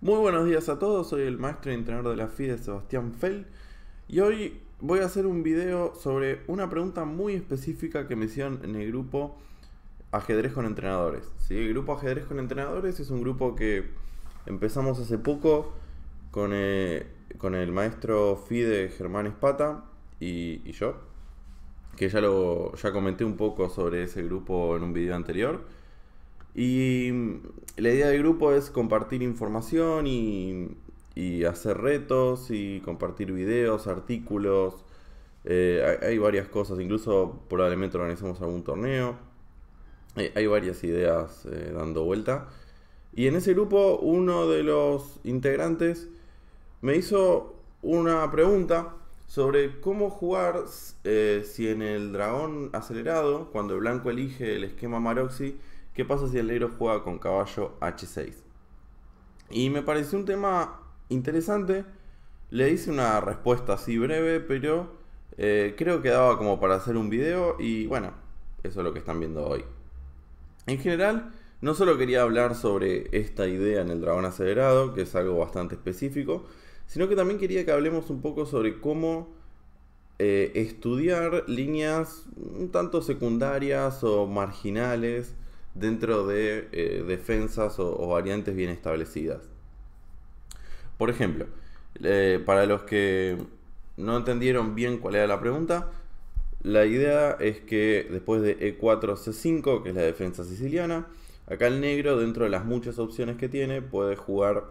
Muy buenos días a todos, soy el maestro y entrenador de la FIDE Sebastián Fell y hoy voy a hacer un video sobre una pregunta muy específica que me hicieron en el grupo Ajedrez con Entrenadores. El grupo Ajedrez con Entrenadores es un grupo que empezamos hace poco eh, con, el, maestro FIDE Germán Espata y, y yo, que ya, lo, ya comenté un poco sobre ese grupo en un video anterior. Y mm, la idea del grupo es compartir información y, hacer retos y compartir videos, artículos. Eh, hay, varias cosas, incluso probablemente organizamos algún torneo. Eh, hay, varias ideas eh, dando vuelta. Y en ese grupo uno de los integrantes me hizo una pregunta sobre cómo jugar si en el dragón acelerado, cuando el blanco elige el esquema Maroxi, ¿Qué pasa si el negro juega con caballo H6? Y me pareció un tema interesante. Le hice una respuesta así breve, pero eh, creo que daba como para hacer un video y bueno, eso es lo que están viendo hoy. En general, no solo quería hablar sobre esta idea en el dragón acelerado, que es algo bastante específico, sino que también quería que hablemos un poco sobre cómo eh, estudiar líneas un tanto secundarias o marginales dentro de eh, defensas o, variantes bien establecidas. Por ejemplo, eh, para los que no entendieron bien cuál era la pregunta, la idea es que después de E4, C5, que es la defensa siciliana, acá el negro, dentro de las muchas opciones que tiene, puede jugar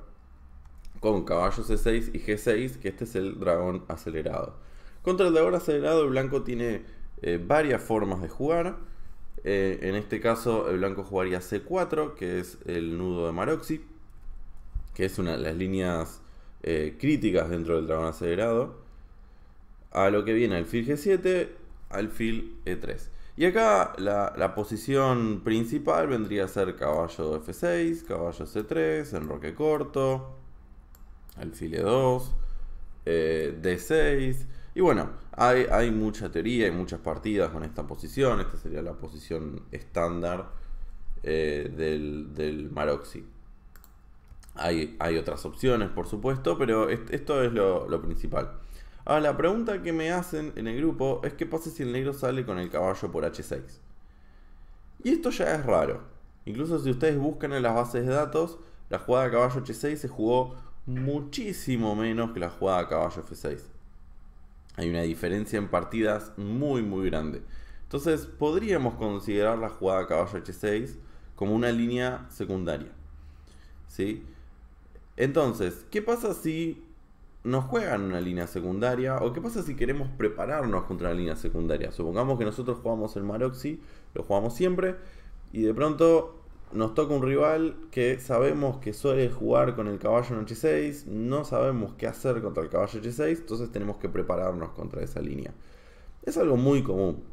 con caballo C6 y G6, que este es el dragón acelerado. Contra el dragón acelerado, el blanco tiene eh, varias formas de jugar. Eh, en este caso el blanco jugaría C4, que es el nudo de Maroxi, que es una de las líneas eh, críticas dentro del dragón acelerado. A lo que viene alfil G7, alfil E3. Y acá la, posición principal vendría a ser caballo F6, caballo C3, enroque corto, alfil E2, D6. Y bueno, hay, mucha teoría, hay muchas partidas con esta posición. Esta sería la posición estándar eh, del, Maroxi. Hay, otras opciones, por supuesto, pero esto es lo, lo principal. Ahora, la pregunta que me hacen en el grupo es qué pasa si el negro sale con el caballo por H6. Y esto ya es raro. Incluso si ustedes buscan en las bases de datos, la jugada caballo H6 se jugó muchísimo menos que la jugada caballo F6 hay una diferencia en partidas muy muy grande. Entonces podríamos considerar la jugada caballo h6 como una línea secundaria. ¿Sí? Entonces, ¿qué pasa si nos juegan una línea secundaria? ¿O qué pasa si queremos prepararnos contra la línea secundaria? Supongamos que nosotros jugamos el Maroxi, lo jugamos siempre, y de pronto nos toca un rival que sabemos que suele jugar con el caballo en H6, no sabemos qué hacer contra el caballo H6, entonces tenemos que prepararnos contra esa línea. Es algo muy común.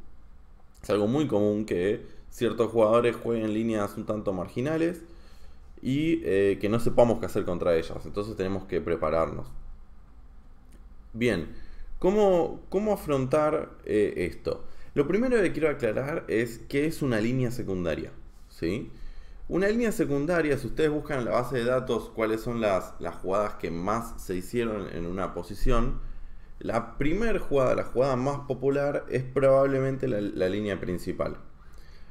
Es algo muy común que ciertos jugadores jueguen líneas un tanto marginales y eh, que no sepamos qué hacer contra ellas, entonces tenemos que prepararnos. Bien, ¿cómo, cómo afrontar eh, esto? Lo primero que quiero aclarar es que es una línea secundaria. ¿Sí? Una línea secundaria, si ustedes buscan en la base de datos cuáles son las, las jugadas que más se hicieron en una posición, la primera jugada, la jugada más popular, es probablemente la, línea principal.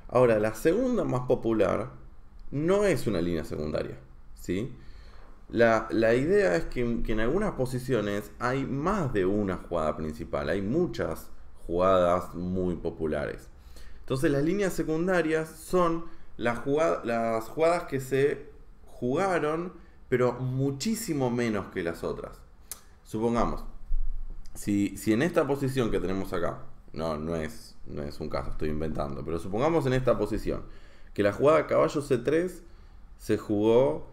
Ahora, la segunda más popular no es una línea secundaria. ¿sí? La, idea es que, en algunas posiciones hay más de una jugada principal, hay muchas jugadas muy populares. Entonces las líneas secundarias son las, las jugadas que se jugaron, pero muchísimo menos que las otras. Supongamos, si, si en esta posición que tenemos acá, no, no es, no es un caso, estoy inventando, pero supongamos en esta posición, que la jugada caballo C3 se jugó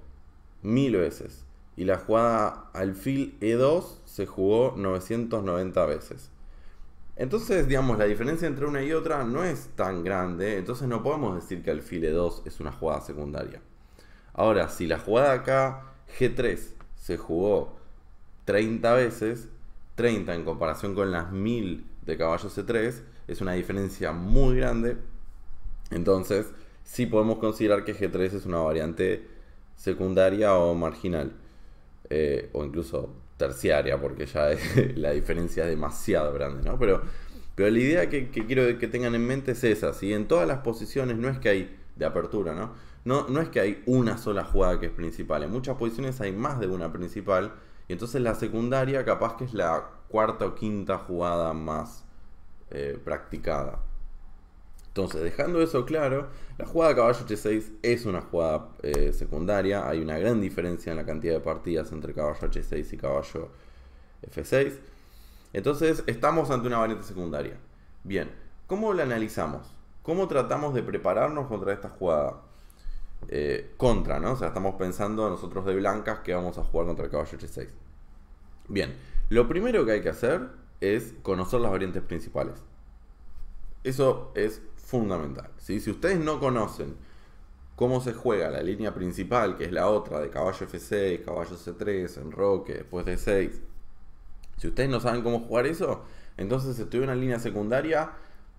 mil veces y la jugada alfil E2 se jugó 990 veces. Entonces, digamos, la diferencia entre una y otra no es tan grande, entonces no podemos decir que file 2 es una jugada secundaria. Ahora, si la jugada acá, G3, se jugó 30 veces, 30 en comparación con las 1000 de caballo C3, es una diferencia muy grande. Entonces, sí podemos considerar que G3 es una variante secundaria o marginal, eh, o incluso terciaria, porque ya la diferencia es demasiado grande, ¿no? Pero, pero la idea que, quiero que tengan en mente es esa, si en todas las posiciones no es que hay de apertura, ¿no? ¿no? No es que hay una sola jugada que es principal, en muchas posiciones hay más de una principal, y entonces la secundaria capaz que es la cuarta o quinta jugada más eh, practicada. Entonces, dejando eso claro, la jugada caballo H6 es una jugada eh, secundaria. Hay una gran diferencia en la cantidad de partidas entre caballo H6 y caballo F6. Entonces, estamos ante una variante secundaria. Bien, ¿cómo la analizamos? ¿Cómo tratamos de prepararnos contra esta jugada? Eh, contra, ¿no? O sea, estamos pensando nosotros de blancas que vamos a jugar contra el caballo H6. Bien, lo primero que hay que hacer es conocer las variantes principales. Eso es fundamental. Si ustedes no conocen cómo se juega la línea principal, que es la otra de caballo F6, caballo C3, enroque, después de 6, si ustedes no saben cómo jugar eso, entonces estudiar una línea secundaria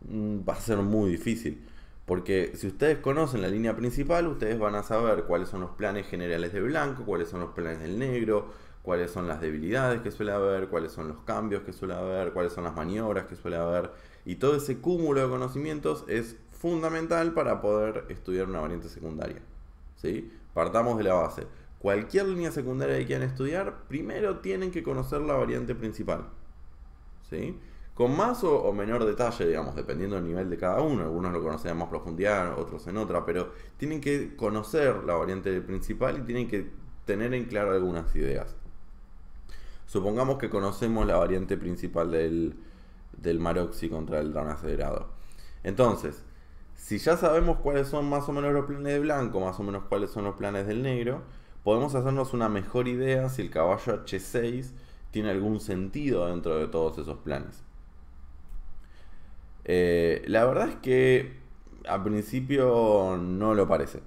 mm, va a ser muy difícil. Porque si ustedes conocen la línea principal, ustedes van a saber cuáles son los planes generales de blanco, cuáles son los planes del negro, cuáles son las debilidades que suele haber, cuáles son los cambios que suele haber, cuáles son las maniobras que suele haber, y todo ese cúmulo de conocimientos es fundamental para poder estudiar una variante secundaria. ¿sí? Partamos de la base. Cualquier línea secundaria que quieran estudiar, primero tienen que conocer la variante principal. Con más o, menor detalle, digamos, dependiendo del nivel de cada uno. Algunos lo conocen en más profundidad, otros en otra, pero tienen que conocer la variante principal y tienen que tener en claro algunas ideas. Supongamos que conocemos la variante principal del, del Maroxi contra el dragón acelerado. Entonces, si ya sabemos cuáles son más o menos los planes de blanco, más o menos cuáles son los planes del negro, podemos hacernos una mejor idea si el caballo H6 tiene algún sentido dentro de todos esos planes. Eh, la verdad es que al principio no lo parece.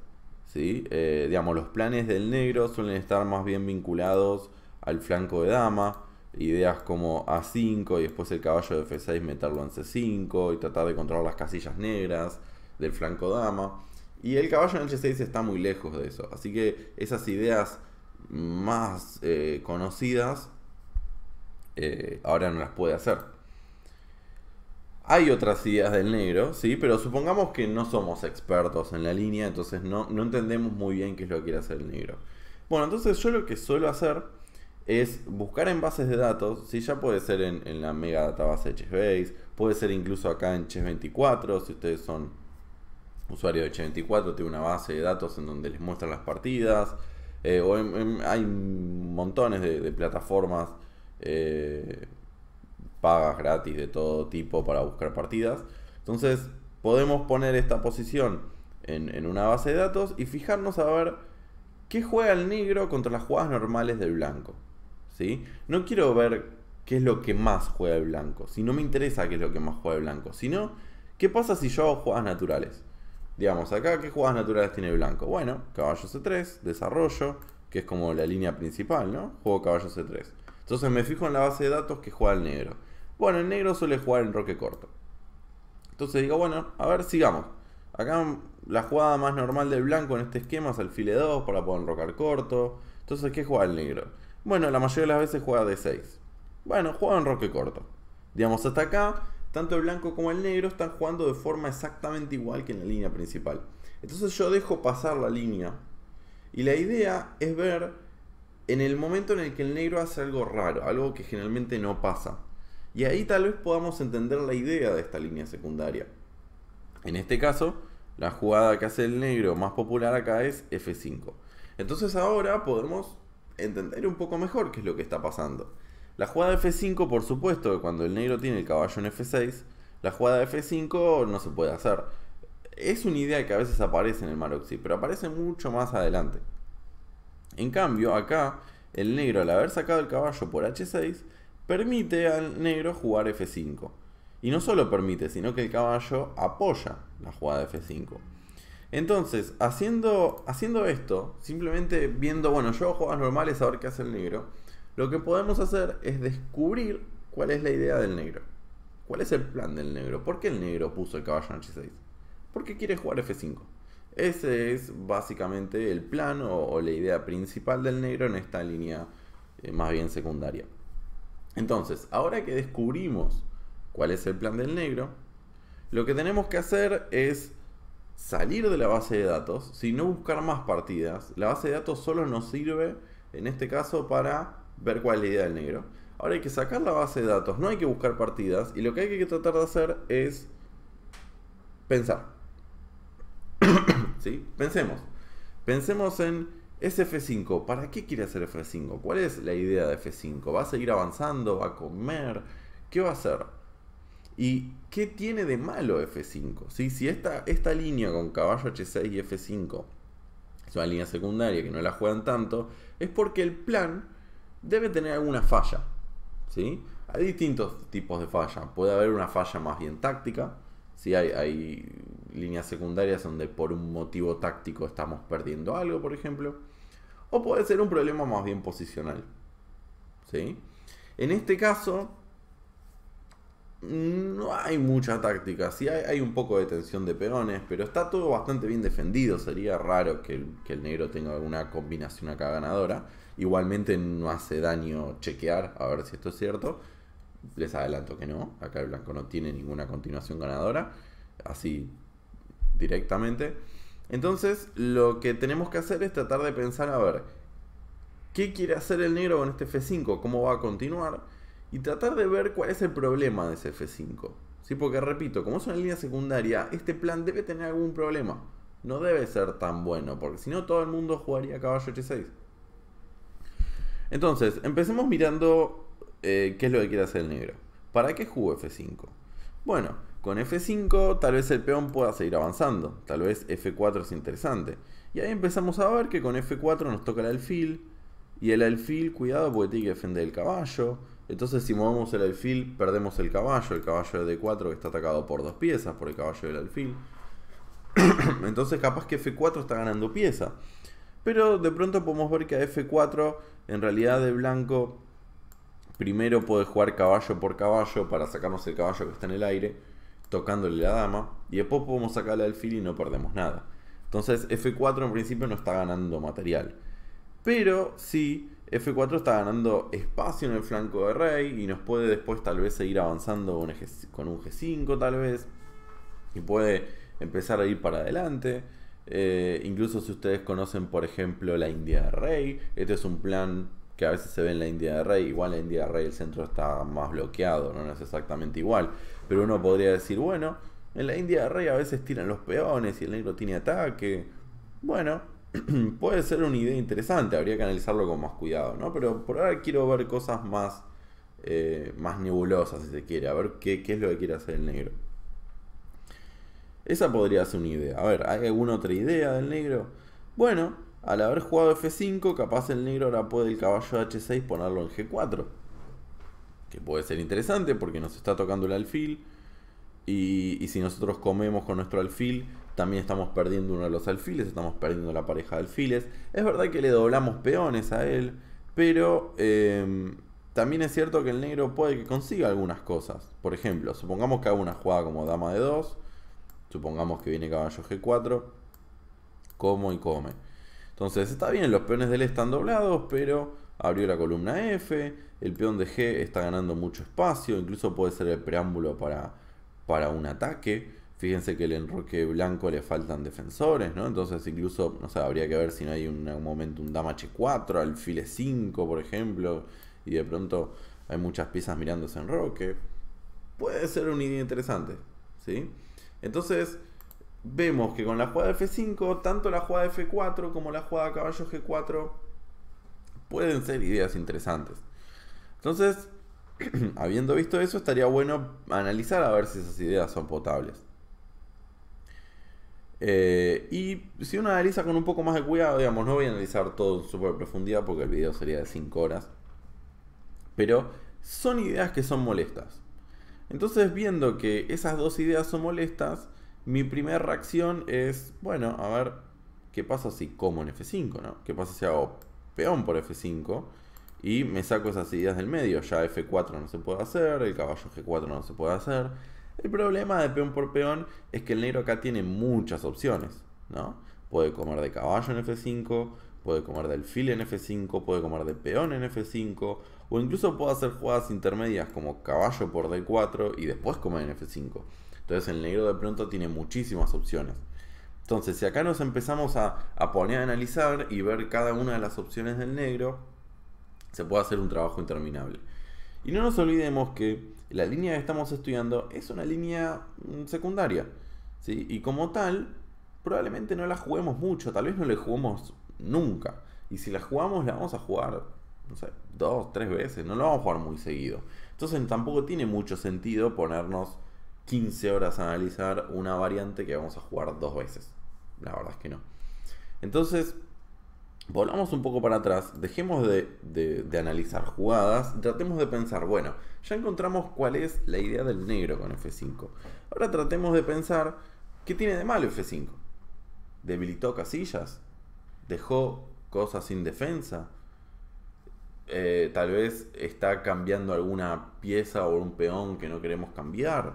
¿sí? Eh, digamos, los planes del negro suelen estar más bien vinculados al flanco de dama ideas como A5 y después el caballo de F6 meterlo en C5 y tratar de controlar las casillas negras del flanco dama. Y el caballo en g 6 está muy lejos de eso. Así que esas ideas más eh, conocidas eh, ahora no las puede hacer. Hay otras ideas del negro, sí, pero supongamos que no somos expertos en la línea, entonces no, no entendemos muy bien qué es lo que quiere hacer el negro. Bueno, entonces yo lo que suelo hacer es buscar en bases de datos, si ya puede ser en, la mega database de Chessbase, puede ser incluso acá en Chess24, si ustedes son usuarios de Chess24, tiene una base de datos en donde les muestran las partidas, eh, o hay montones de, plataformas eh, pagas gratis de todo tipo para buscar partidas. Entonces podemos poner esta posición en, en una base de datos y fijarnos a ver qué juega el negro contra las jugadas normales del blanco. No quiero ver qué es lo que más juega el blanco, si no me interesa qué es lo que más juega el blanco, sino qué pasa si yo hago jugadas naturales. Digamos, acá, ¿qué jugadas naturales tiene el blanco? Bueno, caballo C3, desarrollo, que es como la línea principal, ¿no? Juego caballo C3. Entonces me fijo en la base de datos que juega el negro. Bueno, el negro suele jugar en roque corto. Entonces digo, bueno, a ver, sigamos. Acá la jugada más normal del blanco en este esquema es alfil 2 para poder enrocar corto. Entonces, ¿qué juega el negro? Bueno, la mayoría de las veces juega de 6. Bueno, juega en roque corto. Digamos, hasta acá, tanto el blanco como el negro están jugando de forma exactamente igual que en la línea principal. Entonces yo dejo pasar la línea. Y la idea es ver en el momento en el que el negro hace algo raro, algo que generalmente no pasa. Y ahí tal vez podamos entender la idea de esta línea secundaria. En este caso, la jugada que hace el negro más popular acá es F5. Entonces ahora podemos entender un poco mejor qué es lo que está pasando. La jugada de F5, por supuesto, cuando el negro tiene el caballo en F6, la jugada de F5 no se puede hacer. Es una idea que a veces aparece en el maroxi pero aparece mucho más adelante. En cambio, acá, el negro al haber sacado el caballo por H6, permite al negro jugar F5. Y no solo permite, sino que el caballo apoya la jugada de F5. Entonces, haciendo, haciendo esto, simplemente viendo, bueno, yo hago a normales a ver qué hace el negro, lo que podemos hacer es descubrir cuál es la idea del negro. ¿Cuál es el plan del negro? ¿Por qué el negro puso el caballo en H6? ¿Por qué quiere jugar F5. Ese es básicamente el plan o, la idea principal del negro en esta línea eh, más bien secundaria. Entonces, ahora que descubrimos cuál es el plan del negro, lo que tenemos que hacer es salir de la base de datos, si no buscar más partidas. La base de datos solo nos sirve, en este caso, para ver cuál es la idea del negro. Ahora hay que sacar la base de datos, no hay que buscar partidas, y lo que hay que tratar de hacer es pensar. ¿Sí? Pensemos. Pensemos en f 5 ¿Para qué quiere hacer F5? ¿Cuál es la idea de F5? ¿Va a seguir avanzando? ¿Va a comer? ¿Qué va a hacer? ¿Y qué tiene de malo F5? ¿Sí? Si esta, esta línea con caballo H6 y F5 es una línea secundaria que no la juegan tanto, es porque el plan debe tener alguna falla. ¿sí? Hay distintos tipos de falla. Puede haber una falla más bien táctica. Hay, líneas secundarias donde por un motivo táctico estamos perdiendo algo, por ejemplo. O puede ser un problema más bien posicional. ¿sí? En este caso, no hay mucha táctica. Sí hay, un poco de tensión de peones, pero está todo bastante bien defendido. Sería raro que, que el negro tenga alguna combinación acá ganadora. Igualmente no hace daño chequear, a ver si esto es cierto. Les adelanto que no. Acá el blanco no tiene ninguna continuación ganadora. Así directamente. Entonces lo que tenemos que hacer es tratar de pensar, a ver, ¿qué quiere hacer el negro con este F5? ¿Cómo va a continuar? y tratar de ver cuál es el problema de ese F5. Sí, porque repito, como es una línea secundaria, este plan debe tener algún problema. No debe ser tan bueno, porque si no todo el mundo jugaría caballo H6. Entonces, empecemos mirando eh, qué es lo que quiere hacer el negro. ¿Para qué jugó F5? Bueno, con F5 tal vez el peón pueda seguir avanzando, tal vez F4 es interesante. Y ahí empezamos a ver que con F4 nos toca el alfil, y el alfil, cuidado porque tiene que defender el caballo, entonces si movemos el alfil perdemos el caballo, el caballo de D4 que está atacado por dos piezas, por el caballo del alfil. Entonces capaz que F4 está ganando pieza. Pero de pronto podemos ver que a F4 en realidad de blanco primero puede jugar caballo por caballo para sacarnos el caballo que está en el aire, tocándole la dama. Y después podemos sacar el alfil y no perdemos nada. Entonces F4 en principio no está ganando material. Pero sí F4 está ganando espacio en el flanco de rey y nos puede después tal vez seguir avanzando con, un G5 tal vez. Y puede empezar a ir para adelante. Eh, incluso si ustedes conocen por ejemplo la India de Rey, este es un plan que a veces se ve en la India de Rey, igual la India de Rey el centro está más bloqueado, no, no es exactamente igual, pero uno podría decir, bueno, en la India de Rey a veces tiran los peones y el negro tiene ataque, bueno, puede ser una idea interesante, habría que analizarlo con más cuidado, ¿no? Pero por ahora quiero ver cosas más, eh, más nebulosas, si se quiere, a ver qué, es lo que quiere hacer el negro. Esa podría ser una idea. A ver, ¿hay alguna otra idea del negro? Bueno, al haber jugado F5, capaz el negro ahora puede el caballo H6 ponerlo en G4. Que puede ser interesante porque nos está tocando el alfil. y si nosotros comemos con nuestro alfil, también estamos perdiendo uno de los alfiles, estamos perdiendo la pareja de alfiles. Es verdad que le doblamos peones a él, pero em, también es cierto que el negro puede que consiga algunas cosas. Por ejemplo, supongamos que haga una jugada como dama de 2, supongamos que viene caballo G4, como y come. Entonces está bien, los peones de él están doblados, pero abrió la columna F, el peón de G está ganando mucho espacio, incluso puede ser el preámbulo para, para un ataque. Fíjense que el enroque blanco le faltan defensores, ¿no? Entonces incluso, no sé, habría que ver si no hay un, momento un dama H4, alfile 5 por ejemplo, y de pronto hay muchas piezas mirándose en roque. Puede ser una idea interesante, ¿sí? Entonces, vemos que con la jugada F5, tanto la jugada F4 como la jugada caballo G4 pueden ser ideas interesantes. Entonces, habiendo visto eso, estaría bueno analizar a ver si esas ideas son potables. Eh, y si uno analiza con un poco más de cuidado, digamos, no voy a analizar todo en super profundidad porque el video sería de 5 horas. Pero son ideas que son molestas. Entonces, viendo que esas dos ideas son molestas, mi primera reacción es, bueno, a ver, ¿qué pasa si como en F5, no? ¿Qué pasa si hago peón por F5 y me saco esas ideas del medio? Ya F4 no se puede hacer, el caballo G4 no se puede hacer. El problema de peón por peón es que el negro acá tiene muchas opciones, ¿no? Puede comer de caballo en F5, puede comer de alfil en F5, puede comer de peón en F5, o incluso puede hacer jugadas intermedias como caballo por D4 y después comer en F5. Entonces el negro de pronto tiene muchísimas opciones. Entonces si acá nos empezamos a poner a analizar y ver cada una de las opciones del negro, se puede hacer un trabajo interminable. Y no nos olvidemos que la línea que estamos estudiando es una línea mm, secundaria. ¿sí? Y como tal, probablemente no la juguemos mucho, tal vez no la juguemos nunca. Y si la jugamos, la vamos a jugar, no sé, dos, tres veces, no la vamos a jugar muy seguido. Entonces tampoco tiene mucho sentido ponernos 15 horas a analizar una variante que vamos a jugar dos veces. La verdad es que no. Entonces, volvamos un poco para atrás, dejemos de, analizar jugadas, tratemos de pensar, bueno, ya encontramos cuál es la idea del negro con F5. Ahora tratemos de pensar qué tiene de malo F5. ¿Debilitó casillas? ¿Dejó cosas sin defensa? Eh, tal vez está cambiando alguna pieza o un peón que no queremos cambiar.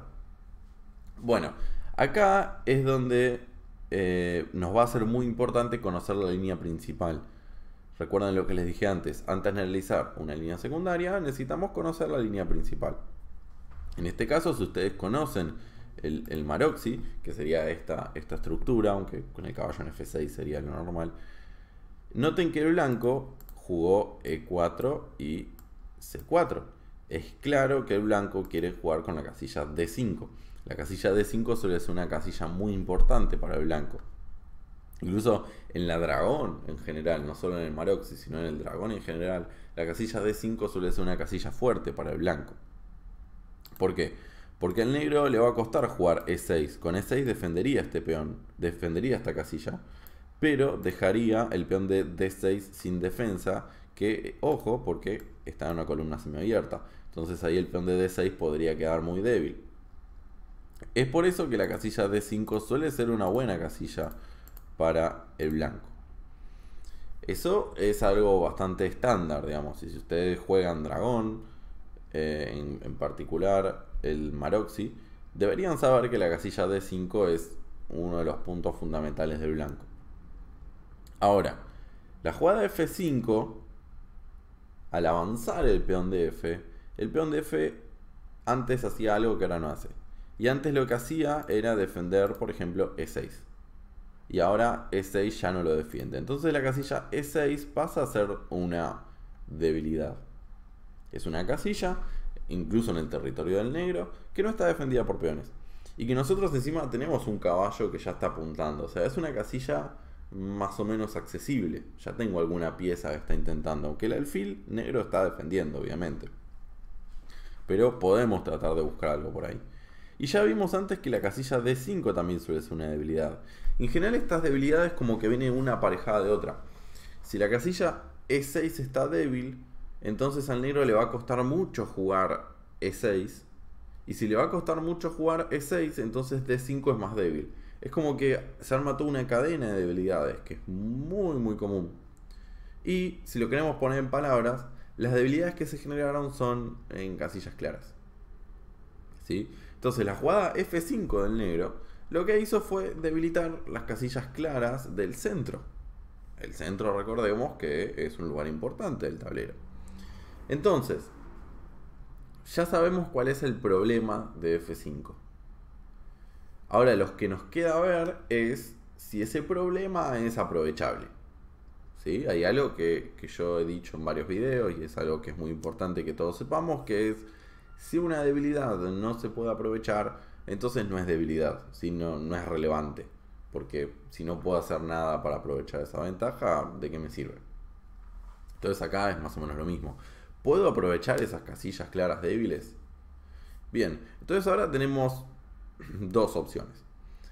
Bueno, acá es donde eh, nos va a ser muy importante conocer la línea principal. Recuerden lo que les dije antes, antes de analizar una línea secundaria necesitamos conocer la línea principal. En este caso, si ustedes conocen el, el Maroxi, que sería esta, esta estructura, aunque con el caballo en F6 sería lo normal, noten que el blanco jugó E4 y C4. Es claro que el blanco quiere jugar con la casilla D5. La casilla D5 suele ser una casilla muy importante para el blanco. Incluso en la dragón en general, no solo en el Maroxi, sino en el dragón en general, la casilla D5 suele ser una casilla fuerte para el blanco. ¿Por qué? Porque al negro le va a costar jugar E6. Con E6 defendería este peón, defendería esta casilla, pero dejaría el peón de D6 sin defensa, que, ojo, porque está en una columna semiabierta. Entonces ahí el peón de D6 podría quedar muy débil. Es por eso que la casilla D5 suele ser una buena casilla para el blanco. Eso es algo bastante estándar, digamos. Y si ustedes juegan dragón, eh, en, particular el Maroxy, deberían saber que la casilla D5 es uno de los puntos fundamentales del blanco. Ahora, la jugada F5, al avanzar el peón de F, el peón de F antes hacía algo que ahora no hace. Y antes lo que hacía era defender, por ejemplo, E6. Y ahora E6 ya no lo defiende. Entonces la casilla E6 pasa a ser una debilidad. Es una casilla, incluso en el territorio del negro, que no está defendida por peones. Y que nosotros encima tenemos un caballo que ya está apuntando. O sea, es una casilla más o menos accesible. Ya tengo alguna pieza que está intentando. Aunque el alfil negro está defendiendo, obviamente. Pero podemos tratar de buscar algo por ahí. Y ya vimos antes que la casilla D5 también suele ser una debilidad. En general estas debilidades como que vienen una aparejada de otra. Si la casilla E6 está débil, entonces al negro le va a costar mucho jugar E6. Y si le va a costar mucho jugar E6, entonces D5 es más débil. Es como que se arma toda una cadena de debilidades, que es muy muy común. Y si lo queremos poner en palabras, las debilidades que se generaron son en casillas claras. ¿Sí? Entonces la jugada F5 del negro lo que hizo fue debilitar las casillas claras del centro. El centro, recordemos que es un lugar importante del tablero. Entonces, ya sabemos cuál es el problema de F5. Ahora lo que nos queda ver es si ese problema es aprovechable. ¿Sí? Hay algo que, que yo he dicho en varios videos y es algo que es muy importante que todos sepamos, que es si una debilidad no se puede aprovechar, entonces no es debilidad, sino no es relevante. Porque si no puedo hacer nada para aprovechar esa ventaja, ¿de qué me sirve? Entonces acá es más o menos lo mismo. ¿Puedo aprovechar esas casillas claras débiles? Bien, entonces ahora tenemos dos opciones.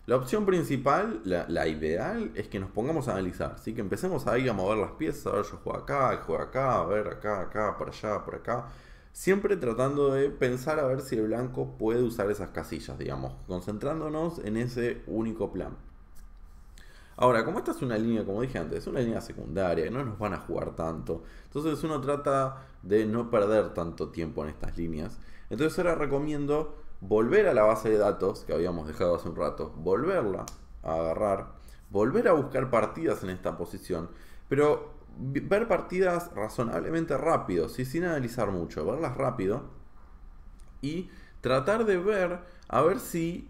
La opción principal, la, ideal, es que nos pongamos a analizar, así que empecemos ahí a mover las piezas, a ver, yo juego acá, juego acá, a ver, acá, acá, para allá, por acá siempre tratando de pensar a ver si el blanco puede usar esas casillas, digamos, concentrándonos en ese único plan. Ahora, como esta es una línea, como dije antes, es una línea secundaria, no nos van a jugar tanto, entonces uno trata de no perder tanto tiempo en estas líneas. Entonces ahora recomiendo volver a la base de datos que habíamos dejado hace un rato, volverla a agarrar, volver a buscar partidas en esta posición, pero ver partidas razonablemente rápido, y sin analizar mucho, verlas rápido y tratar de ver a ver si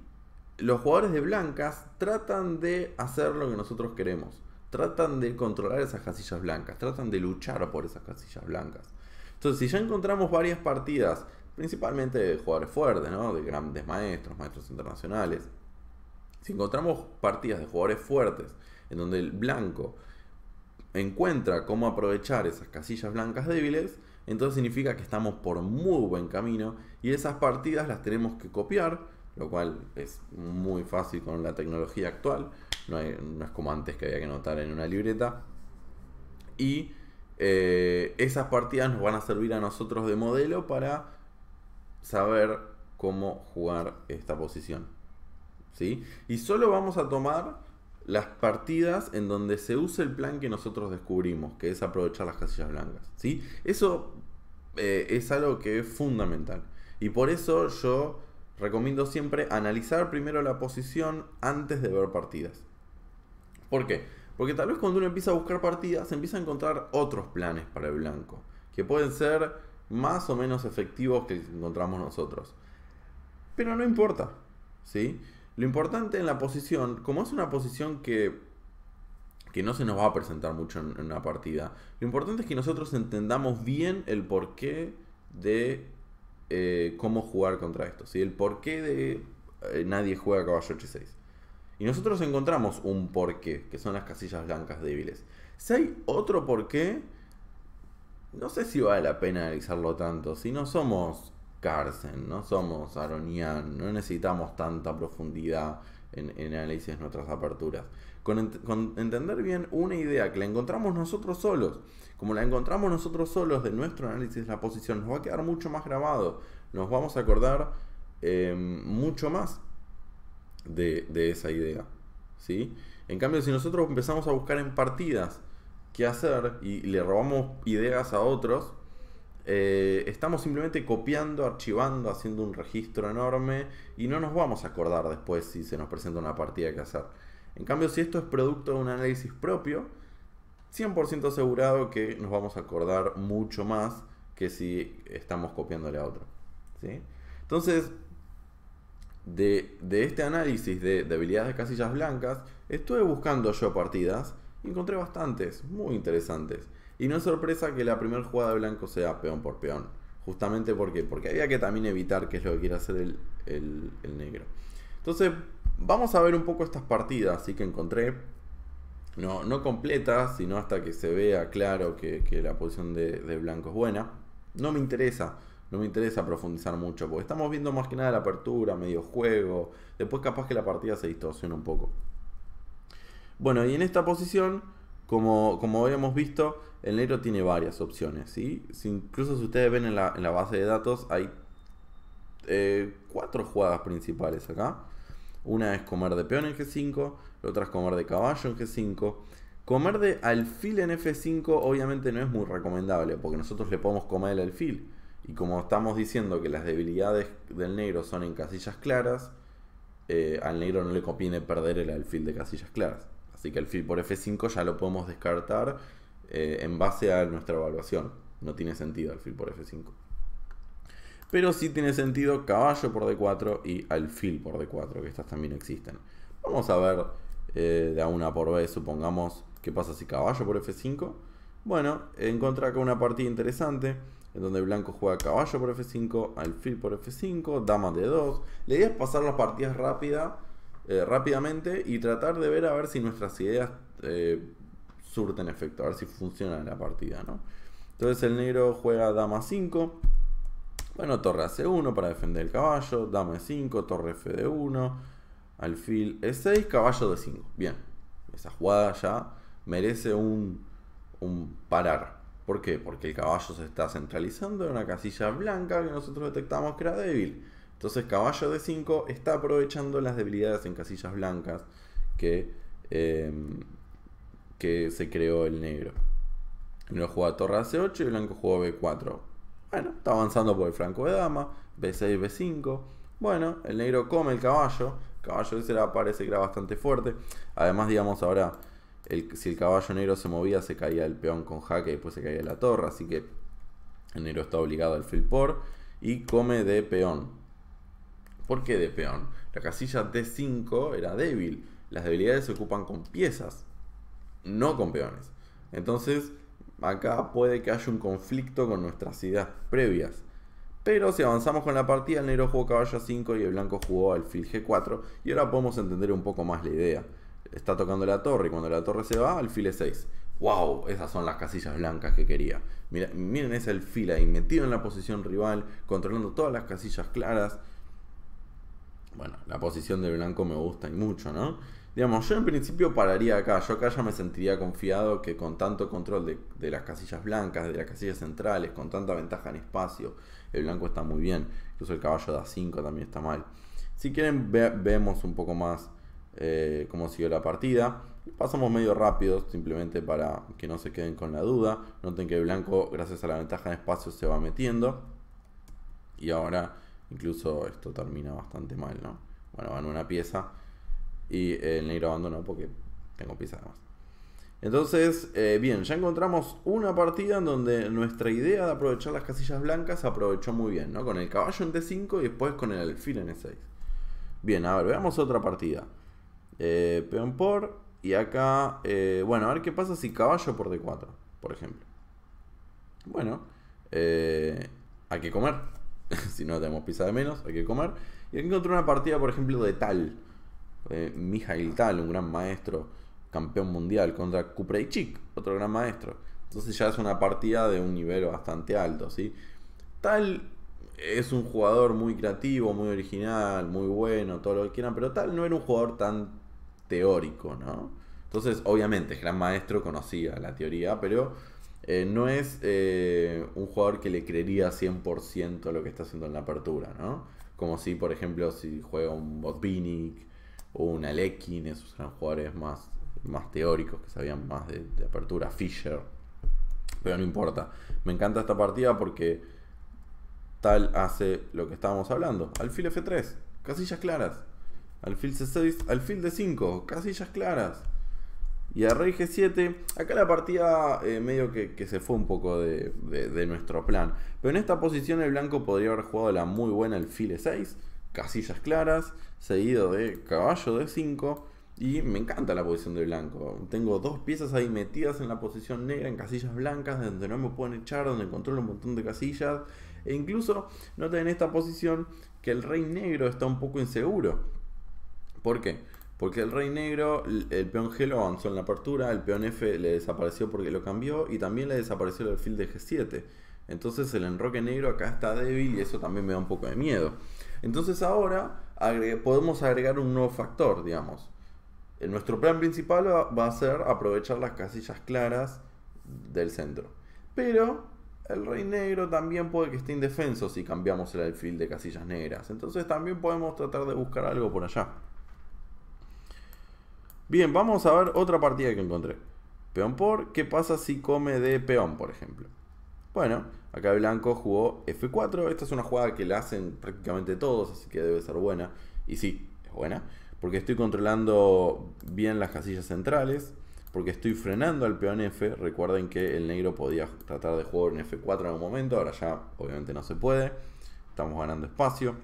los jugadores de blancas tratan de hacer lo que nosotros queremos, tratan de controlar esas casillas blancas, tratan de luchar por esas casillas blancas. Entonces, si ya encontramos varias partidas, principalmente de jugadores fuertes, de grandes maestros, maestros internacionales, si encontramos partidas de jugadores fuertes en donde el blanco encuentra cómo aprovechar esas casillas blancas débiles, entonces significa que estamos por muy buen camino y esas partidas las tenemos que copiar, lo cual es muy fácil con la tecnología actual, no, es como antes que había que notar en una libreta. Y eh, esas partidas nos van a servir a nosotros de modelo para saber cómo jugar esta posición. ¿Sí? Y solo vamos a tomar las partidas en donde se usa el plan que nosotros descubrimos, que es aprovechar las casillas blancas. ¿sí? Eso eh, es algo que es fundamental. Y por eso yo recomiendo siempre analizar primero la posición antes de ver partidas. ¿Por qué? Porque tal vez cuando uno empieza a buscar partidas, empieza a encontrar otros planes para el blanco, que pueden ser más o menos efectivos que encontramos nosotros. Pero no importa, ¿sí? Lo importante en la posición, como es una posición que, que no se nos va a presentar mucho en, una partida, lo importante es que nosotros entendamos bien el porqué de eh, cómo jugar contra esto. y El porqué de eh, nadie juega caballo H6. Y nosotros encontramos un porqué, que son las casillas blancas débiles. Si hay otro porqué, no sé si vale la pena analizarlo tanto. Si no somos Carson, no somos Aronian, no necesitamos tanta profundidad en, análisis de nuestras aperturas. Con, entender bien una idea que la encontramos nosotros solos, como la encontramos nosotros solos de nuestro análisis de la posición, nos va a quedar mucho más grabado, nos vamos a acordar em, mucho más de, esa idea. ¿sí? En cambio, si nosotros empezamos a buscar en partidas qué hacer y le robamos ideas a otros, eh, estamos simplemente copiando, archivando, haciendo un registro enorme y no nos vamos a acordar después si se nos presenta una partida que hacer. En cambio, si esto es producto de un análisis propio, 100% asegurado que nos vamos a acordar mucho más que si estamos copiándole a otro. Entonces, de, este análisis de, debilidades de casillas blancas, estuve buscando yo partidas y encontré bastantes, muy interesantes. Y no es sorpresa que la primera jugada de blanco sea peón por peón. Justamente porque, porque había que también evitar que es lo que quiere hacer el, negro. Entonces, vamos a ver un poco estas partidas así que encontré. No, no completas, sino hasta que se vea claro que, la posición de, blanco es buena. No me interesa, no me interesa profundizar mucho, porque estamos viendo más que nada la apertura, medio juego. Después capaz que la partida se distorsiona un poco. Bueno, y en esta posición, como, como habíamos visto, el negro tiene varias opciones, incluso si ustedes ven en la, base de datos, hay eh, cuatro jugadas principales acá. Una es comer de peón en G5, la otra es comer de caballo en G5. Comer de alfil en F5 obviamente no es muy recomendable, porque nosotros le podemos comer el alfil. Y como estamos diciendo que las debilidades del negro son en casillas claras, eh, al negro no le conviene perder el alfil de casillas claras. Así que alfil por F5 ya lo podemos descartar eh, en base a nuestra evaluación. No tiene sentido alfil por F5. Pero sí tiene sentido caballo por D4 y alfil por D4, que estas también existen. Vamos a ver eh, de a una por b, supongamos, qué pasa si caballo por F5. Bueno, encontré acá una partida interesante en donde blanco juega caballo por f5, alfil por f5, dama de 2 La idea es pasar las partidas rápida, eh, rápidamente y tratar de ver a ver si nuestras ideas surten efecto, a ver si funciona la partida, ¿no? Entonces el negro juega dama 5. Bueno, torre c1 para defender el caballo, dama e5, torre f de 1, alfil e6, caballo de 5. Bien, esa jugada ya merece un, parar. ¿Por qué? Porque el caballo se está centralizando en una casilla blanca que nosotros detectamos que era débil. Entonces caballo de 5 está aprovechando las debilidades en casillas blancas que eh, que se creó el negro. El negro juega torre C8 y el blanco jugó B4. Bueno, está avanzando por el franco de dama, B6, B5. Bueno, el negro come el caballo. El caballo ese era, parece que era bastante fuerte. Además, digamos, ahora, si el caballo negro se movía, se caía el peón con jaque y después se caía la torre. Así que el negro está obligado al fill por y come de peón. ¿Por qué de peón? La casilla D5 era débil. Las debilidades se ocupan con piezas no peones. Entonces, acá puede que haya un conflicto con nuestras ideas previas. Pero si avanzamos con la partida, el negro jugó caballo 5 y el blanco jugó alfil G4. Y ahora podemos entender un poco más la idea. Está tocando la torre y cuando la torre se va, alfil E6. ¡Wow! Esas son las casillas blancas que quería. miren ese alfil ahí metido en la posición rival, controlando todas las casillas claras. Bueno, la posición del blanco me gusta y mucho, ¿no? Digamos, yo en principio pararía acá. Yo acá ya me sentiría confiado que con tanto control de, las casillas blancas, de las casillas centrales, con tanta ventaja en espacio, el blanco está muy bien. Incluso el caballo da 5 también está mal. Si quieren, vemos un poco más eh, cómo siguió la partida. Pasamos medio rápido, simplemente para que no se queden con la duda. Noten que el blanco, gracias a la ventaja en espacio, se va metiendo. Y ahora, incluso esto termina bastante mal, ¿no? Bueno, van una pieza y el negro abandonó porque tengo piezas más. Entonces, eh, bien, ya encontramos una partida en donde nuestra idea de aprovechar las casillas blancas aprovechó muy bien, ¿no? Con el caballo en D5 y después con el alfil en E6. Bien, a ver, veamos otra partida. Eh, peón por, y acá, eh, bueno, a ver qué pasa si caballo por D4, por ejemplo. Bueno, hay que comer. si no tenemos pizza de menos, hay que comer. Y aquí encontré una partida, por ejemplo, de tal eh, Tal, un gran maestro, campeón mundial, contra Kupreichik otro gran maestro. Entonces ya es una partida de un nivel bastante alto, ¿sí? Tal es un jugador muy creativo, muy original, muy bueno, todo lo que quieran, pero tal no era un jugador tan teórico, ¿no? Entonces, obviamente, es gran maestro conocía la teoría, pero eh, no es eh, un jugador que le creería 100% lo que está haciendo en la apertura, ¿no? Como si, por ejemplo, si juega un Botvinnik o un Alekin, esos eran jugadores más, más teóricos que sabían más de, apertura, Fisher, pero no importa. Me encanta esta partida porque tal hace lo que estábamos hablando. Alfil F3, casillas claras. Alfil C6, alfil D5, casillas claras. Y a rey G7, acá la partida eh, medio que, se fue un poco de, de, nuestro plan. Pero en esta posición el blanco podría haber jugado la muy buena alfil E6 casillas claras, seguido de caballo de 5. Y me encanta la posición de blanco. Tengo dos piezas ahí metidas en la posición negra, en casillas blancas, donde no me pueden echar, donde controlo un montón de casillas. E incluso noten en esta posición que el rey negro está un poco inseguro. ¿Por qué? Porque el rey negro, el peón G lo avanzó en la apertura, el peón F le desapareció porque lo cambió y también le desapareció el alfil de G7. Entonces el enroque negro acá está débil y eso también me da un poco de miedo. Entonces ahora podemos agregar un nuevo factor, digamos. En nuestro plan principal va a ser aprovechar las casillas claras del centro. Pero el rey negro también puede que esté indefenso si cambiamos el alfil de casillas negras. Entonces también podemos tratar de buscar algo por allá. Bien, vamos a ver otra partida que encontré. Peón por, ¿qué pasa si come de peón, por ejemplo? Bueno, Acá Blanco jugó F4. Esta es una jugada que la hacen prácticamente todos, así que debe ser buena. Y sí, es buena. Porque estoy controlando bien las casillas centrales. Porque estoy frenando al peón F. Recuerden que el negro podía tratar de jugar en F4 en un momento. Ahora ya obviamente no se puede. Estamos ganando espacio.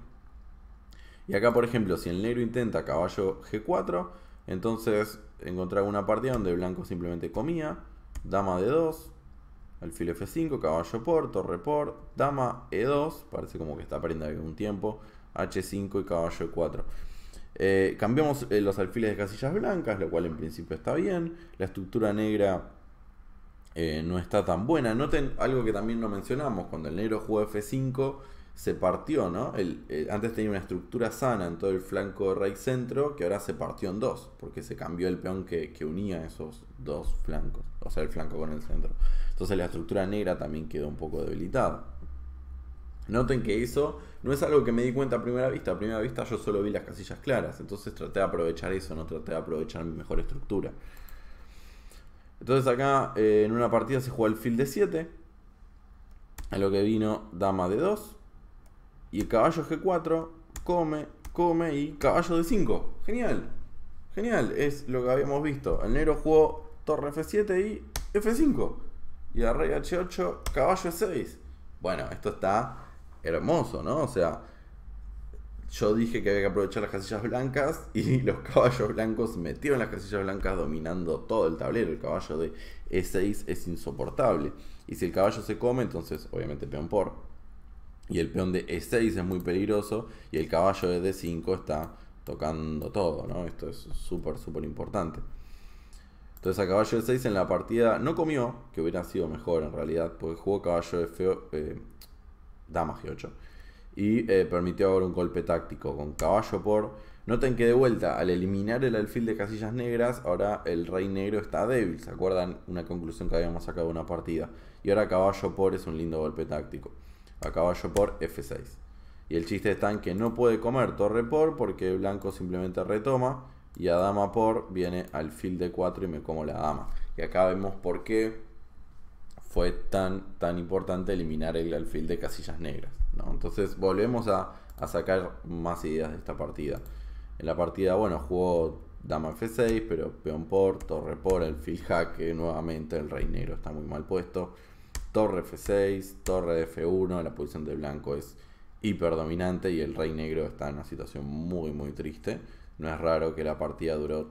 Y acá, por ejemplo, si el negro intenta caballo G4, entonces encontrar una partida donde blanco simplemente comía. Dama de 2 alfil f5, caballo por, torre por, dama e2, parece como que está perdiendo un tiempo, h5 y caballo e4. Eh, cambiamos eh, los alfiles de casillas blancas, lo cual en principio está bien. La estructura negra eh, no está tan buena. Noten algo que también no mencionamos, cuando el negro juega F5, se partió, ¿no? Eh, antes tenía una estructura sana en todo el flanco rey-centro, que ahora se partió en dos, porque se cambió el peón que, unía esos dos flancos, o sea, el flanco con el centro. Entonces la estructura negra también quedó un poco debilitada. Noten que eso no es algo que me di cuenta a primera vista, a primera vista yo solo vi las casillas claras, entonces traté de aprovechar eso, no traté de aprovechar mi mejor estructura. Entonces acá eh, en una partida se jugó el fil de 7, a lo que vino dama de 2, y el caballo G4 come, come y caballo de 5. Genial. Genial. Es lo que habíamos visto. El negro jugó torre F7 y F5. Y la rey H8, caballo E6. Bueno, esto está hermoso, ¿no? O sea, yo dije que había que aprovechar las casillas blancas y los caballos blancos metieron las casillas blancas dominando todo el tablero. El caballo de E6 es insoportable. Y si el caballo se come, entonces obviamente peón por y el peón de E6 es muy peligroso y el caballo de D5 está tocando todo, ¿no? Esto es súper, súper importante. Entonces a caballo de 6 en la partida no comió, que hubiera sido mejor en realidad, porque jugó caballo de feo, eh, dama G8. Y eh, permitió ahora un golpe táctico con caballo por... Noten que de vuelta, al eliminar el alfil de casillas negras, ahora el rey negro está débil. ¿Se acuerdan? Una conclusión que habíamos sacado de una partida. Y ahora caballo por es un lindo golpe táctico a caballo por F6. Y el chiste está en que no puede comer torre por porque blanco simplemente retoma y a dama por viene al alfil de 4 y me como la dama. Y acá vemos por qué fue tan, tan importante eliminar el alfil de casillas negras. ¿no? Entonces volvemos a, sacar más ideas de esta partida. En la partida, bueno, jugó dama F6, pero peón por, torre por, alfil jaque, nuevamente el rey negro está muy mal puesto torre F6, torre F1, la posición de blanco es hiperdominante y el rey negro está en una situación muy muy triste. No es raro que la partida duró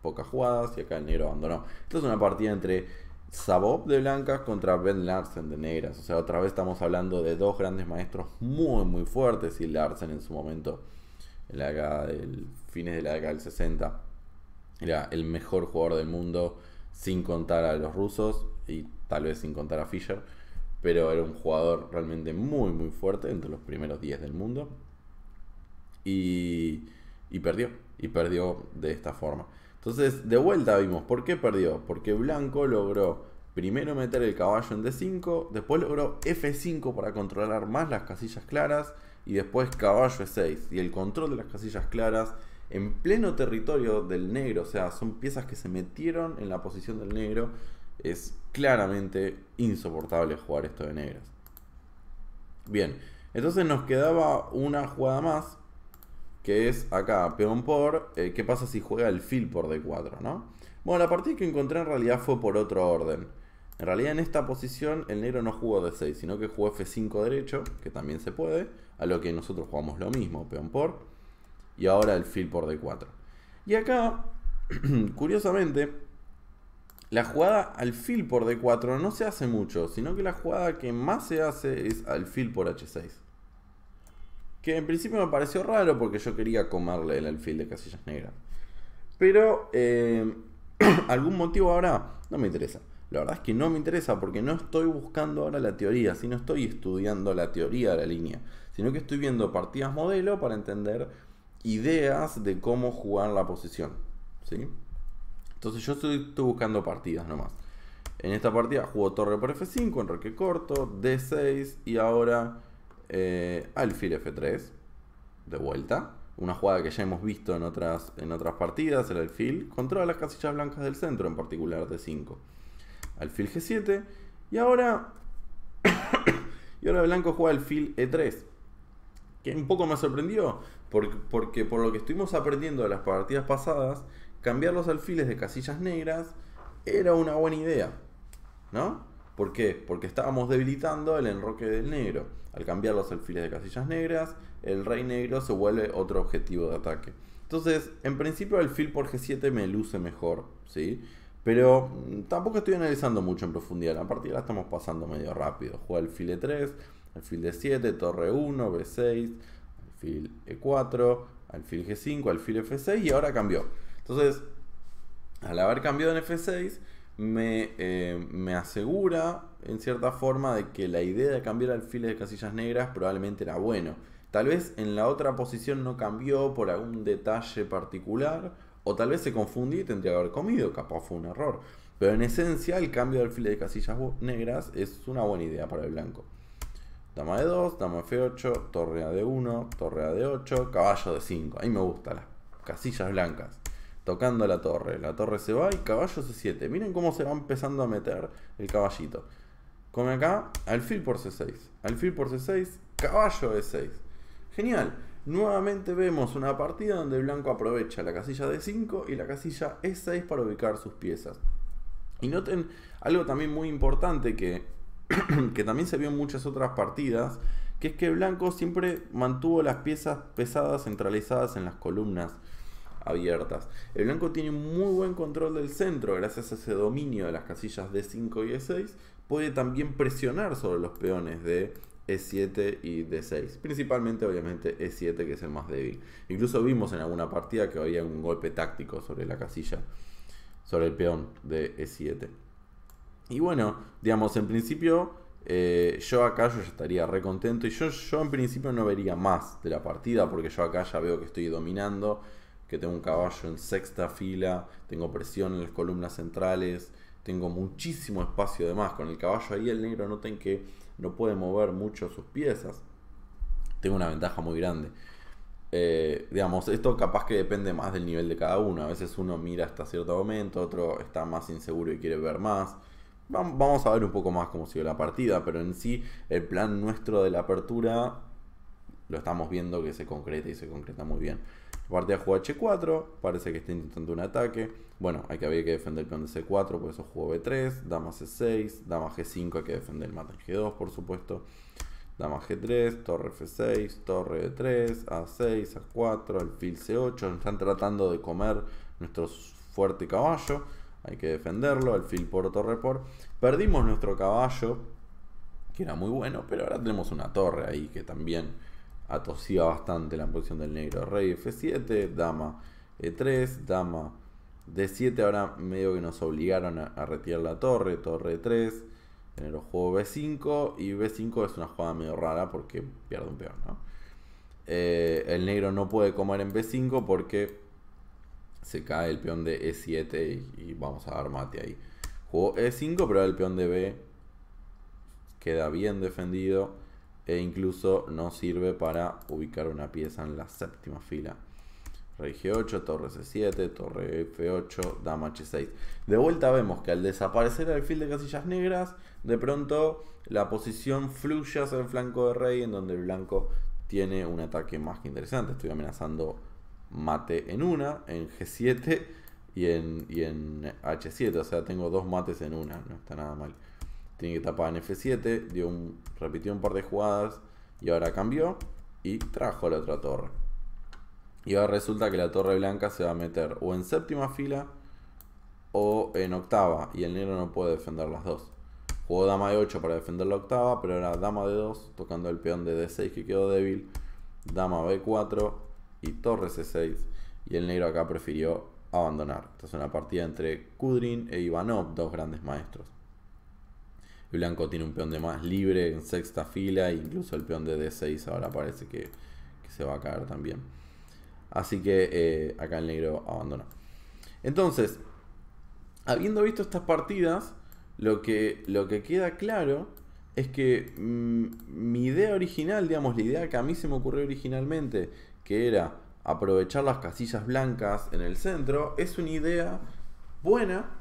pocas jugadas y acá el negro abandonó. Esta es una partida entre Sabov de blancas contra Ben Larsen de negras. O sea, otra vez estamos hablando de dos grandes maestros muy muy fuertes y Larsen en su momento, en la fines de la década del 60, era el mejor jugador del mundo sin contar a los rusos y tal vez sin contar a Fisher, pero era un jugador realmente muy, muy fuerte, entre los primeros 10 del mundo. Y, y perdió, y perdió de esta forma. Entonces, de vuelta vimos por qué perdió. Porque Blanco logró primero meter el caballo en D5, después logró F5 para controlar más las casillas claras, y después caballo E6. Y el control de las casillas claras en pleno territorio del negro, o sea, son piezas que se metieron en la posición del negro es claramente insoportable jugar esto de negras. Bien, entonces nos quedaba una jugada más, que es acá, peón por, eh, ¿qué pasa si juega el fill por d4, no? Bueno, la partida que encontré en realidad fue por otro orden. En realidad en esta posición el negro no jugó d6, sino que jugó f5 derecho, que también se puede, a lo que nosotros jugamos lo mismo, peón por, y ahora el fill por d4. Y acá, curiosamente, la jugada al por D4 no se hace mucho, sino que la jugada que más se hace es alfil por H6. Que en principio me pareció raro porque yo quería comerle el alfil de casillas negras. Pero eh, algún motivo ahora no me interesa. La verdad es que no me interesa porque no estoy buscando ahora la teoría, sino estoy estudiando la teoría de la línea, sino que estoy viendo partidas modelo para entender ideas de cómo jugar la posición. ¿Sí? Entonces yo estoy, buscando partidas nomás. En esta partida jugó torre por F5, enroque corto, D6 y ahora eh, alfil F3. De vuelta. Una jugada que ya hemos visto en otras, en otras partidas, el alfil contra las casillas blancas del centro, en particular D5. Alfil G7 y ahora... y ahora blanco juega alfil E3. Que un poco me sorprendió, porque, porque por lo que estuvimos aprendiendo de las partidas pasadas, cambiar los alfiles de casillas negras era una buena idea, ¿no? ¿Por qué? Porque estábamos debilitando el enroque del negro. Al cambiar los alfiles de casillas negras, el rey negro se vuelve otro objetivo de ataque. Entonces, en principio el fil por G7 me luce mejor, ¿sí? Pero mm, tampoco estoy analizando mucho en profundidad. La partida la estamos pasando medio rápido. Juega el fil E3, alfil D7, torre 1, B6, alfil E4, alfil G5, alfil F6 y ahora cambió. Entonces, al haber cambiado en F6, eh, me, asegura, en cierta forma, de que la idea de cambiar alfiles de casillas negras probablemente era bueno. Tal vez en la otra posición no cambió por algún detalle particular, o tal vez se confundí y tendría que haber comido, capaz fue un error. Pero en esencia, el cambio de alfiles de casillas negras es una buena idea para el blanco. Dama de 2, dama F8, torre A de 1, torre A de 8, caballo de 5. Ahí me gustan las casillas blancas tocando la torre. La torre se va y caballo C7. Miren cómo se va empezando a meter el caballito. Come acá, alfil por C6. Alfil por C6, caballo E6. Genial. Nuevamente vemos una partida donde blanco aprovecha la casilla D5 y la casilla E6 para ubicar sus piezas. Y noten algo también muy importante que, también se vio en muchas otras partidas, que es que blanco siempre mantuvo las piezas pesadas centralizadas en las columnas abiertas. El blanco tiene muy buen control del centro, gracias a ese dominio de las casillas D5 y E6. Puede también presionar sobre los peones de e7 y D6. Principalmente, obviamente, E7, que es el más débil. Incluso vimos en alguna partida que había un golpe táctico sobre la casilla, sobre el peón de E7. Y bueno, digamos, en principio, eh, yo acá yo estaría re contento. Y yo, yo en principio no vería más de la partida, porque yo acá ya veo que estoy dominando que tengo un caballo en sexta fila, tengo presión en las columnas centrales, tengo muchísimo espacio de más. Con el caballo ahí el negro noten que no puede mover mucho sus piezas. Tengo una ventaja muy grande. Eh, digamos, esto capaz que depende más del nivel de cada uno. A veces uno mira hasta cierto momento, otro está más inseguro y quiere ver más. Vamos a ver un poco más cómo sigue la partida, pero en sí el plan nuestro de la apertura lo estamos viendo que se concreta y se concreta muy bien. Partida jugó H4, parece que está intentando un ataque. Bueno, hay que, había que defender con C4, por eso jugó B3, dama C6, dama G5, hay que defender el mate G2, por supuesto. Dama G3, torre F6, torre D3, A6, A4, alfil C8. Están tratando de comer nuestro fuerte caballo. Hay que defenderlo, alfil por, torre por. Perdimos nuestro caballo, que era muy bueno, pero ahora tenemos una torre ahí que también atosía bastante la posición del negro. Rey F7, dama E3, eh, dama D7. Ahora medio que nos obligaron a, retirar la torre, torre E3. en el juego B5 y B5 es una jugada medio rara porque pierde un peón, eh, el negro no puede comer en B5 porque se cae el peón de E7 y, vamos a dar mate ahí. Jugó E5, pero el peón de B queda bien defendido e incluso no sirve para ubicar una pieza en la séptima fila. Rey G8, torre C7, torre F8, dama H6. De vuelta vemos que al desaparecer el fil de casillas negras, de pronto la posición fluye hacia el flanco de rey en donde el blanco tiene un ataque más que interesante. Estoy amenazando mate en una, en G7 y en, y en H7. O sea, tengo dos mates en una, no está nada mal. Tiene que tapar en F7, un, repitió un par de jugadas y ahora cambió y trajo la otra torre. Y ahora resulta que la torre blanca se va a meter o en séptima fila o en octava y el negro no puede defender las dos. Jugó dama de 8 para defender la octava, pero era dama de 2 tocando el peón de D6 que quedó débil, dama B4 y torre C6 y el negro acá prefirió abandonar. Esta es una partida entre Kudrin e Ivanov, dos grandes maestros blanco tiene un peón de más libre en sexta fila. E incluso el peón de D6 ahora parece que, se va a caer también. Así que eh, acá el negro abandona. Entonces, habiendo visto estas partidas, lo que, lo que queda claro es que mm, mi idea original, digamos, la idea que a mí se me ocurrió originalmente, que era aprovechar las casillas blancas en el centro, es una idea buena,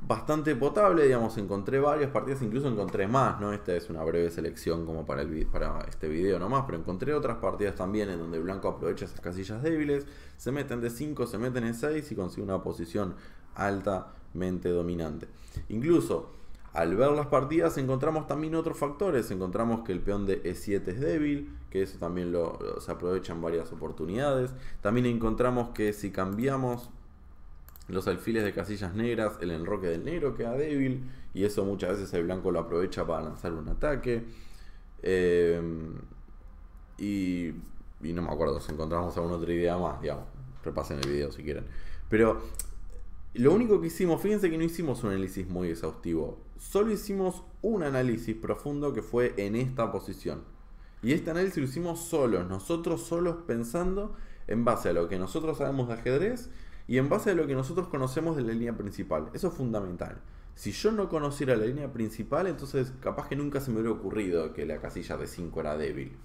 bastante potable, digamos, encontré varias partidas, incluso encontré más, ¿no? Esta es una breve selección como para, el, para este video nomás, pero encontré otras partidas también en donde Blanco aprovecha esas casillas débiles, se meten de 5, se meten en 6 y consigue una posición altamente dominante. Incluso al ver las partidas encontramos también otros factores, encontramos que el peón de E7 es débil, que eso también se lo se aprovechan varias oportunidades, también encontramos que si cambiamos los alfiles de casillas negras, el enroque del negro queda débil y eso muchas veces el blanco lo aprovecha para lanzar un ataque. Eh, y, no me acuerdo, si encontramos alguna otra idea más, digamos, repasen el video si quieren. Pero lo único que hicimos, fíjense que no hicimos un análisis muy exhaustivo, solo hicimos un análisis profundo que fue en esta posición. Y este análisis lo hicimos solos, nosotros solos pensando en base a lo que nosotros sabemos de ajedrez y en base a lo que nosotros conocemos de la línea principal. Eso es fundamental. Si yo no conociera la línea principal, entonces capaz que nunca se me hubiera ocurrido que la casilla de 5 era débil.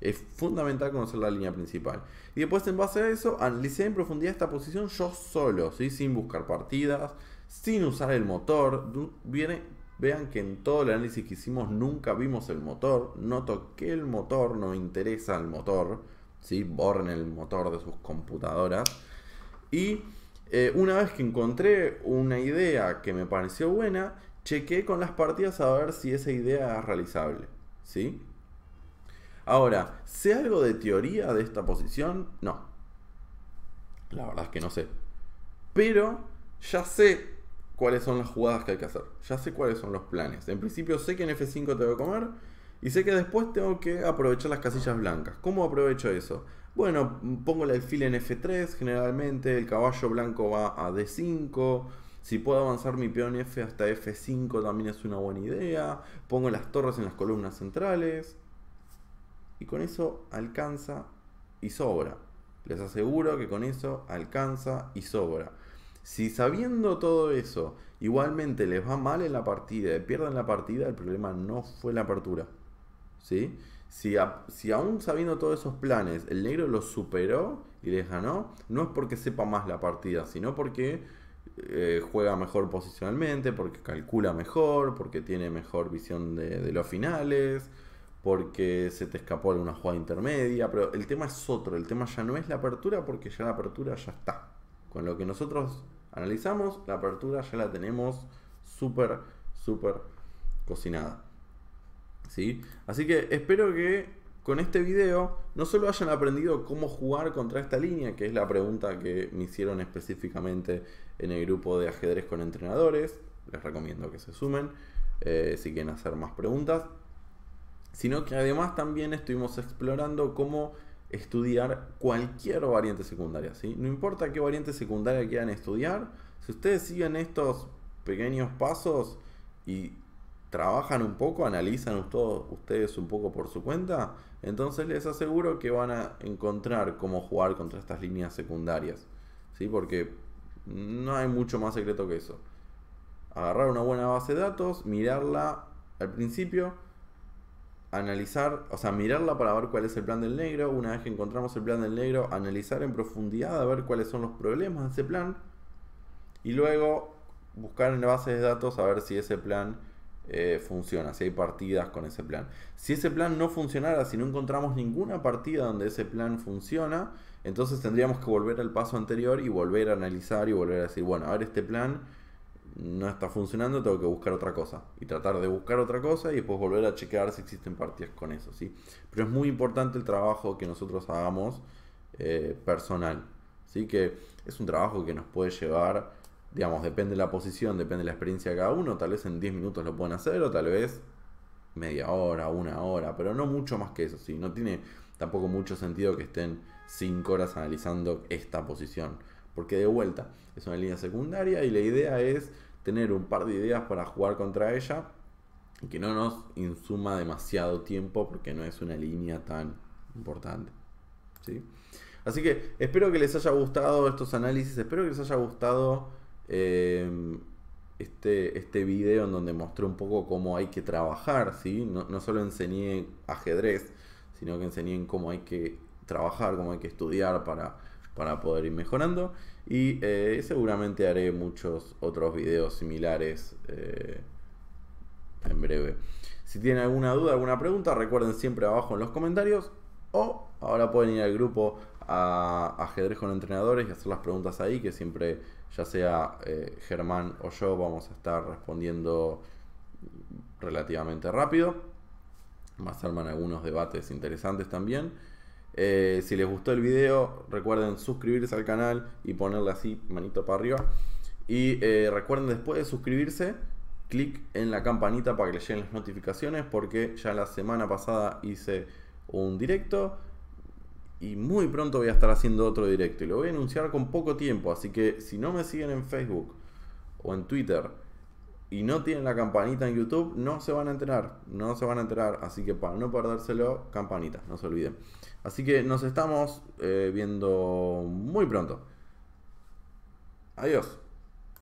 Es fundamental conocer la línea principal. Y después en base a eso, analicé en profundidad esta posición yo solo, ¿sí? sin buscar partidas, sin usar el motor. Viene, vean que en todo el análisis que hicimos nunca vimos el motor, noto que el motor, no interesa el motor. ¿sí? Borren el motor de sus computadoras. Y eh, una vez que encontré una idea que me pareció buena, chequé con las partidas a ver si esa idea es realizable. Ahora, ¿sé algo de teoría de esta posición? No. La verdad es que no sé. Pero ya sé cuáles son las jugadas que hay que hacer. Ya sé cuáles son los planes. En principio sé que en F5 te voy a comer y sé que después tengo que aprovechar las casillas blancas. ¿Cómo aprovecho eso? Bueno, pongo el alfil en F3 generalmente, el caballo blanco va a D5. Si puedo avanzar mi peón F hasta F5 también es una buena idea. Pongo las torres en las columnas centrales. Y con eso alcanza y sobra. Les aseguro que con eso alcanza y sobra. Si sabiendo todo eso, igualmente les va mal en la partida y pierden la partida, el problema no fue la apertura. ¿sí? Si, aún sabiendo todos esos planes, el negro los superó y les ganó, no es porque sepa más la partida, sino porque eh, juega mejor posicionalmente, porque calcula mejor, porque tiene mejor visión de, de, los finales, porque se te escapó alguna jugada intermedia, pero el tema es otro, el tema ya no es la apertura porque ya la apertura ya está. Con lo que nosotros analizamos, la apertura ya la tenemos súper, súper cocinada. Así que espero que con este video no solo hayan aprendido cómo jugar contra esta línea, que es la pregunta que me hicieron específicamente en el grupo de ajedrez con entrenadores, les recomiendo que se sumen eh, si quieren hacer más preguntas, sino que además también estuvimos explorando cómo estudiar cualquier variante secundaria, ¿sí? No importa qué variante secundaria quieran estudiar, si ustedes siguen estos pequeños pasos y trabajan un poco, analizan todos ustedes un poco por su cuenta, entonces les aseguro que van a encontrar cómo jugar contra estas líneas secundarias. ¿sí? Porque no hay mucho más secreto que eso. Agarrar una buena base de datos, mirarla al principio, analizar, o sea, mirarla para ver cuál es el plan del negro. Una vez que encontramos el plan del negro, analizar en profundidad a ver cuáles son los problemas de ese plan. Y luego buscar en base de datos a ver si ese plan eh, funciona, si hay partidas con ese plan. Si ese plan no funcionara, si no encontramos ninguna partida donde ese plan funciona, entonces tendríamos que volver al paso anterior y volver a analizar y volver a decir, bueno, a ver, este plan no está funcionando, tengo que buscar otra cosa. Y tratar de buscar otra cosa y después volver a chequear si existen partidas con eso, ¿sí? Pero es muy importante el trabajo que nosotros hagamos eh, personal, ¿sí? Que es un trabajo que nos puede llevar digamos, depende de la posición, depende de la experiencia de cada uno, tal vez en 10 minutos lo pueden hacer o tal vez media hora, una hora, pero no mucho más que eso, ¿sí? No tiene tampoco mucho sentido que estén 5 horas analizando esta posición, porque de vuelta es una línea secundaria y la idea es tener un par de ideas para jugar contra ella y que no nos insuma demasiado tiempo porque no es una línea tan importante, Así que espero que les haya gustado estos análisis, espero que les haya gustado Em, este, este video en donde mostré un poco cómo hay que trabajar, ¿sí? No, solo enseñé ajedrez, sino que enseñé en cómo hay que trabajar, cómo hay que estudiar para, para poder ir mejorando. Y eh, seguramente haré muchos otros videos similares eh, en breve. Si tienen alguna duda, alguna pregunta, recuerden siempre abajo en los comentarios. O ahora pueden ir al grupo a ajedrez con entrenadores y hacer las preguntas ahí, que siempre ya sea eh, Germán o yo, vamos a estar respondiendo relativamente rápido. Más arman algunos debates interesantes también. Eh, si les gustó el video, recuerden suscribirse al canal y ponerle así manito para arriba. Y eh, recuerden después de suscribirse, clic en la campanita para que les lleguen las notificaciones porque ya la semana pasada hice un directo y muy pronto voy a estar haciendo otro directo y lo voy a anunciar con poco tiempo, así que si no me siguen en Facebook o en Twitter y no tienen la campanita en YouTube, no se van a enterar, no se van a enterar, así que para no perdérselo, campanita, no se olviden. Así que nos estamos eh, viendo muy pronto. Adiós.